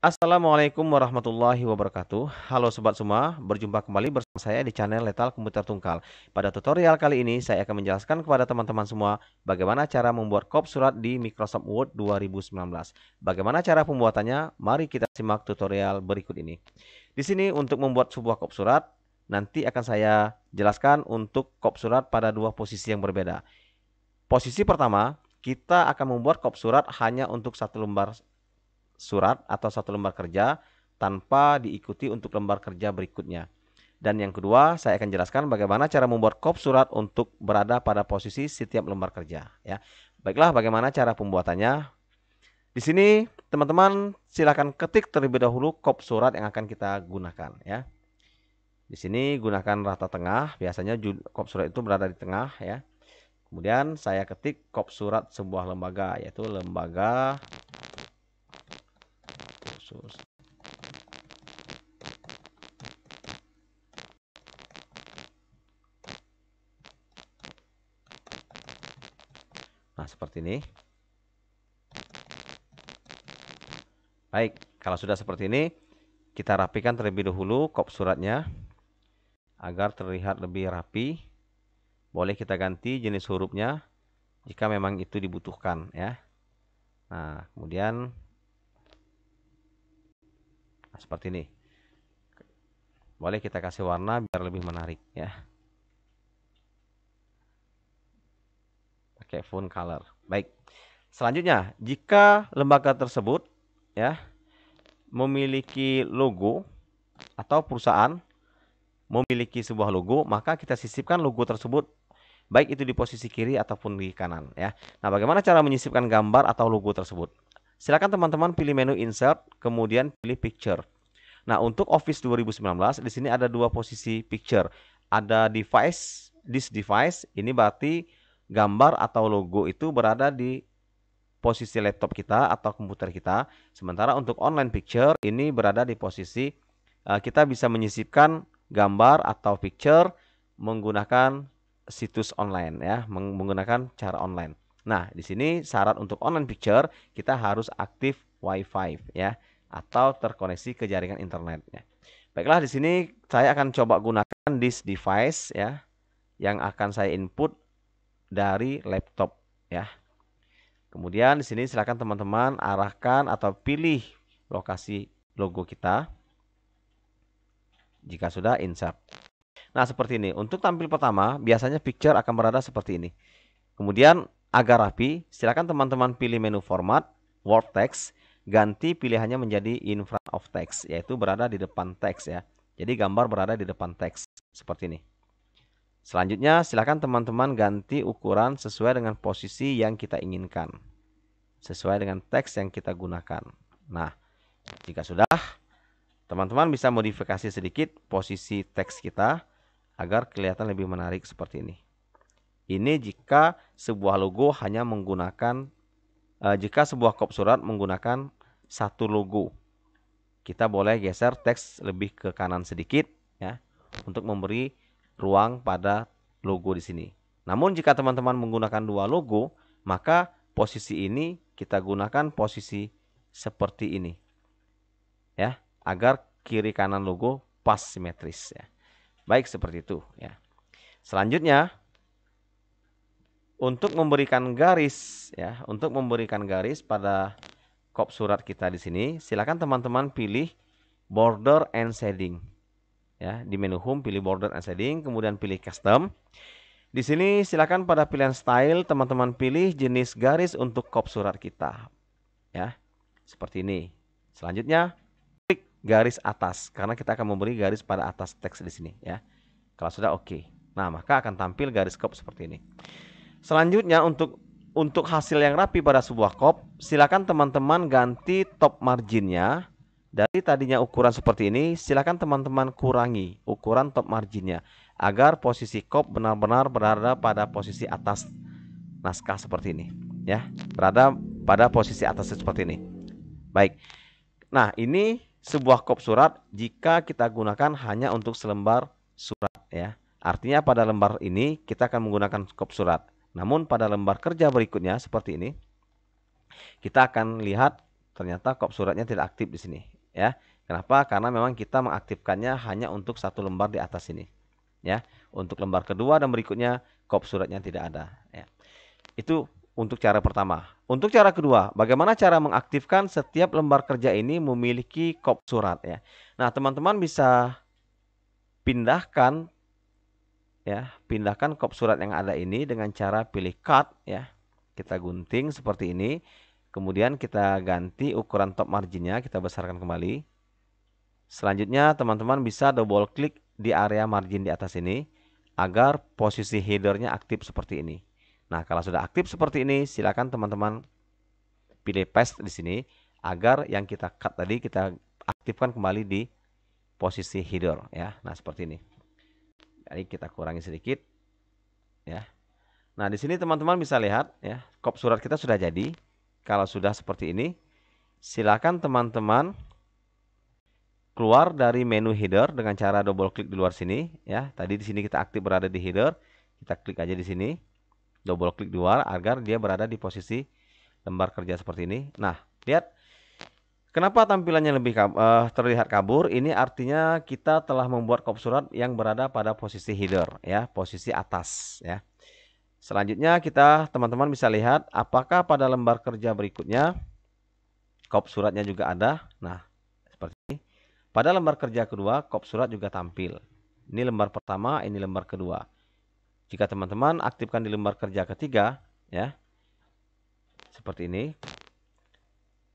Assalamualaikum warahmatullahi wabarakatuh Halo Sobat semua, berjumpa kembali bersama saya di channel Letal Komputer Tungkal Pada tutorial kali ini saya akan menjelaskan kepada teman-teman semua Bagaimana cara membuat kop surat di Microsoft Word 2019 Bagaimana cara pembuatannya? Mari kita simak tutorial berikut ini Di sini untuk membuat sebuah kop surat Nanti akan saya jelaskan untuk kop surat pada dua posisi yang berbeda Posisi pertama, kita akan membuat kop surat hanya untuk satu lembar surat atau satu lembar kerja tanpa diikuti untuk lembar kerja berikutnya. Dan yang kedua, saya akan jelaskan bagaimana cara membuat kop surat untuk berada pada posisi setiap lembar kerja. Ya, baiklah, bagaimana cara pembuatannya? Di sini, teman-teman silakan ketik terlebih dahulu kop surat yang akan kita gunakan. Ya, di sini gunakan rata tengah. Biasanya kop surat itu berada di tengah. Ya, kemudian saya ketik kop surat sebuah lembaga, yaitu lembaga nah seperti ini baik kalau sudah seperti ini kita rapikan terlebih dahulu kop suratnya agar terlihat lebih rapi boleh kita ganti jenis hurufnya jika memang itu dibutuhkan ya nah kemudian seperti ini boleh kita kasih warna biar lebih menarik ya pakai font color baik selanjutnya jika lembaga tersebut ya memiliki logo atau perusahaan memiliki sebuah logo maka kita sisipkan logo tersebut baik itu di posisi kiri ataupun di kanan ya nah bagaimana cara menyisipkan gambar atau logo tersebut Silakan teman-teman pilih menu insert, kemudian pilih picture. Nah, untuk Office 2019 di sini ada dua posisi picture. Ada device, this device, ini berarti gambar atau logo itu berada di posisi laptop kita atau komputer kita. Sementara untuk online picture ini berada di posisi eh, kita bisa menyisipkan gambar atau picture menggunakan situs online ya, menggunakan cara online. Nah, di sini syarat untuk online picture kita harus aktif Wi-Fi ya atau terkoneksi ke jaringan internetnya. Baiklah, di sini saya akan coba gunakan this device ya yang akan saya input dari laptop ya. Kemudian di sini silakan teman-teman arahkan atau pilih lokasi logo kita. Jika sudah insert. Nah, seperti ini. Untuk tampil pertama, biasanya picture akan berada seperti ini. Kemudian Agar rapi, silakan teman-teman pilih menu format, Word Text, ganti pilihannya menjadi in front of text, yaitu berada di depan teks ya. Jadi gambar berada di depan teks, seperti ini. Selanjutnya, silakan teman-teman ganti ukuran sesuai dengan posisi yang kita inginkan. Sesuai dengan teks yang kita gunakan. Nah, jika sudah, teman-teman bisa modifikasi sedikit posisi teks kita agar kelihatan lebih menarik seperti ini. Ini jika sebuah logo hanya menggunakan uh, jika sebuah kop surat menggunakan satu logo. Kita boleh geser teks lebih ke kanan sedikit ya untuk memberi ruang pada logo di sini. Namun jika teman-teman menggunakan dua logo, maka posisi ini kita gunakan posisi seperti ini. Ya, agar kiri kanan logo pas simetris ya. Baik seperti itu ya. Selanjutnya untuk memberikan garis ya, untuk memberikan garis pada kop surat kita di sini, silakan teman-teman pilih border and shading. Ya, di menu home pilih border and shading, kemudian pilih custom. Di sini silakan pada pilihan style teman-teman pilih jenis garis untuk kop surat kita. Ya. Seperti ini. Selanjutnya klik garis atas karena kita akan memberi garis pada atas teks di sini ya. Kalau sudah oke. Okay. Nah, maka akan tampil garis kop seperti ini. Selanjutnya untuk untuk hasil yang rapi pada sebuah kop, silakan teman-teman ganti top marginnya. Dari tadinya ukuran seperti ini, silakan teman-teman kurangi ukuran top marginnya agar posisi kop benar-benar berada pada posisi atas naskah seperti ini, ya. Berada pada posisi atas seperti ini. Baik. Nah, ini sebuah kop surat jika kita gunakan hanya untuk selembar surat ya. Artinya pada lembar ini kita akan menggunakan kop surat. Namun pada lembar kerja berikutnya seperti ini kita akan lihat ternyata kop suratnya tidak aktif di sini ya. Kenapa? Karena memang kita mengaktifkannya hanya untuk satu lembar di atas ini ya. Untuk lembar kedua dan berikutnya kop suratnya tidak ada ya. Itu untuk cara pertama. Untuk cara kedua, bagaimana cara mengaktifkan setiap lembar kerja ini memiliki kop surat ya. Nah, teman-teman bisa pindahkan ya pindahkan kop surat yang ada ini dengan cara pilih cut ya kita gunting seperti ini kemudian kita ganti ukuran top marginnya kita besarkan kembali selanjutnya teman-teman bisa double klik di area margin di atas ini agar posisi headernya aktif seperti ini nah kalau sudah aktif seperti ini silakan teman-teman pilih paste di sini agar yang kita cut tadi kita aktifkan kembali di posisi header ya nah seperti ini jadi kita kurangi sedikit ya. Nah, di sini teman-teman bisa lihat ya, kop surat kita sudah jadi. Kalau sudah seperti ini, silakan teman-teman keluar dari menu header dengan cara double klik di luar sini ya. Tadi di sini kita aktif berada di header, kita klik aja di sini. Double klik di luar agar dia berada di posisi lembar kerja seperti ini. Nah, lihat Kenapa tampilannya lebih uh, terlihat kabur? Ini artinya kita telah membuat kop surat yang berada pada posisi header ya, posisi atas ya. Selanjutnya kita teman-teman bisa lihat apakah pada lembar kerja berikutnya kop suratnya juga ada. Nah, seperti ini. Pada lembar kerja kedua kop surat juga tampil. Ini lembar pertama, ini lembar kedua. Jika teman-teman aktifkan di lembar kerja ketiga ya. Seperti ini,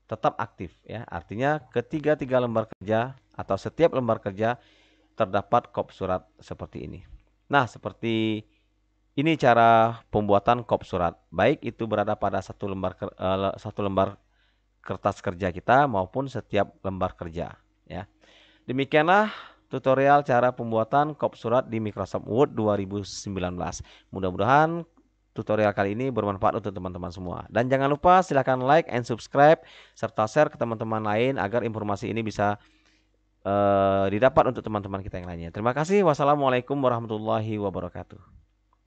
tetap aktif ya. Artinya ketiga-tiga lembar kerja atau setiap lembar kerja terdapat kop surat seperti ini. Nah, seperti ini cara pembuatan kop surat. Baik itu berada pada satu lembar eh, satu lembar kertas kerja kita maupun setiap lembar kerja ya. Demikianlah tutorial cara pembuatan kop surat di Microsoft Word 2019. Mudah-mudahan tutorial kali ini bermanfaat untuk teman-teman semua. Dan jangan lupa silahkan like and subscribe serta share ke teman-teman lain agar informasi ini bisa uh, didapat untuk teman-teman kita yang lainnya. Terima kasih. Wassalamualaikum warahmatullahi wabarakatuh.